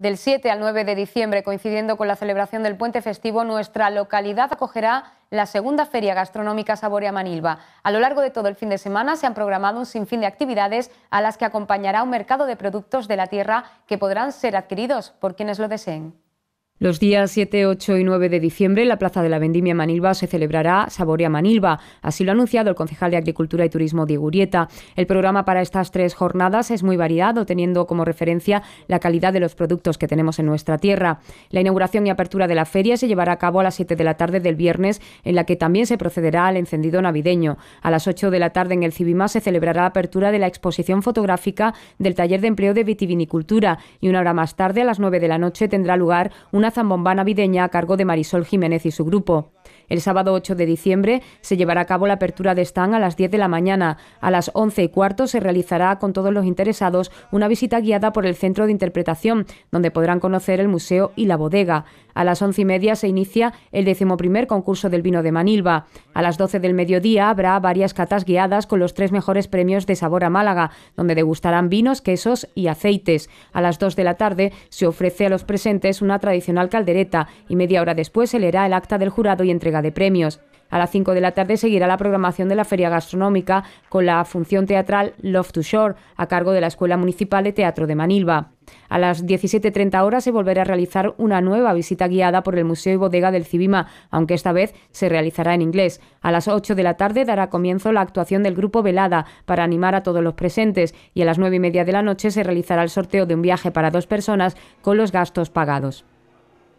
Del 7 al 9 de diciembre, coincidiendo con la celebración del puente festivo, nuestra localidad acogerá la segunda Feria Gastronómica Saborea Manilva. A lo largo de todo el fin de semana se han programado un sinfín de actividades a las que acompañará un mercado de productos de la tierra que podrán ser adquiridos por quienes lo deseen. Los días 7, 8 y 9 de diciembre en la Plaza de la Vendimia Manilva se celebrará Saborea Manilva. Así lo ha anunciado el concejal de Agricultura y Turismo Diego Urieta. El programa para estas tres jornadas es muy variado, teniendo como referencia la calidad de los productos que tenemos en nuestra tierra. La inauguración y apertura de la feria se llevará a cabo a las 7 de la tarde del viernes, en la que también se procederá al encendido navideño. A las 8 de la tarde en el Cibima se celebrará la apertura de la exposición fotográfica del taller de empleo de vitivinicultura y una hora más tarde, a las 9 de la noche, tendrá lugar una zambomba navideña a cargo de Marisol Jiménez y su grupo. El sábado 8 de diciembre se llevará a cabo la apertura de stand a las 10 de la mañana. A las 11 y cuarto se realizará con todos los interesados una visita guiada por el Centro de Interpretación, donde podrán conocer el museo y la bodega. A las once y media se inicia el decimoprimer concurso del vino de Manilva. A las doce del mediodía habrá varias catas guiadas con los tres mejores premios de sabor a Málaga, donde degustarán vinos, quesos y aceites. A las dos de la tarde se ofrece a los presentes una tradicional caldereta y media hora después se leerá el acta del jurado y entrega de premios. A las 5 de la tarde seguirá la programación de la feria gastronómica con la función teatral Love to Shore a cargo de la Escuela Municipal de Teatro de Manilva. A las 17.30 horas se volverá a realizar una nueva visita guiada por el Museo y Bodega del Cibima, aunque esta vez se realizará en inglés. A las 8 de la tarde dará comienzo la actuación del grupo Velada para animar a todos los presentes y a las 9 y media de la noche se realizará el sorteo de un viaje para dos personas con los gastos pagados.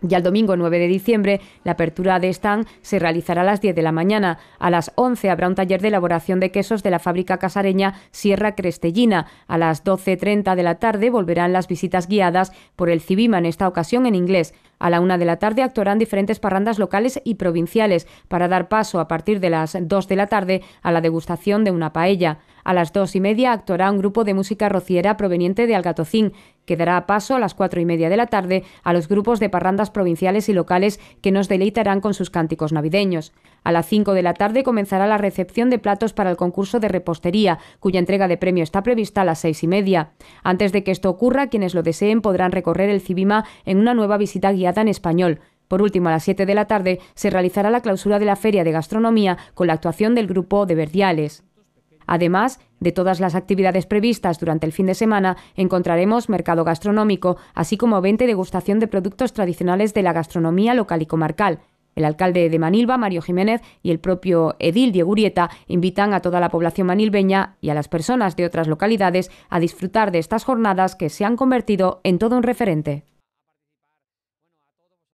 Ya el domingo 9 de diciembre, la apertura de stand se realizará a las 10 de la mañana. A las 11 habrá un taller de elaboración de quesos de la fábrica casareña Sierra Crestellina. A las 12.30 de la tarde volverán las visitas guiadas por el Cibima, en esta ocasión en inglés. A la una de la tarde actuarán diferentes parrandas locales y provinciales para dar paso a partir de las 2 de la tarde a la degustación de una paella. A las dos y media actuará un grupo de música rociera proveniente de Algatocín, que dará paso a las cuatro y media de la tarde a los grupos de parrandas provinciales y locales que nos deleitarán con sus cánticos navideños. A las cinco de la tarde comenzará la recepción de platos para el concurso de repostería, cuya entrega de premio está prevista a las seis y media. Antes de que esto ocurra, quienes lo deseen podrán recorrer el Cibima en una nueva visita guiada en español. Por último, a las 7 de la tarde se realizará la clausura de la Feria de Gastronomía con la actuación del grupo de Verdiales. Además de todas las actividades previstas durante el fin de semana, encontraremos mercado gastronómico, así como 20 degustación de productos tradicionales de la gastronomía local y comarcal. El alcalde de Manilva, Mario Jiménez, y el propio edil Diego invitan a toda la población manilbeña y a las personas de otras localidades a disfrutar de estas jornadas que se han convertido en todo un referente.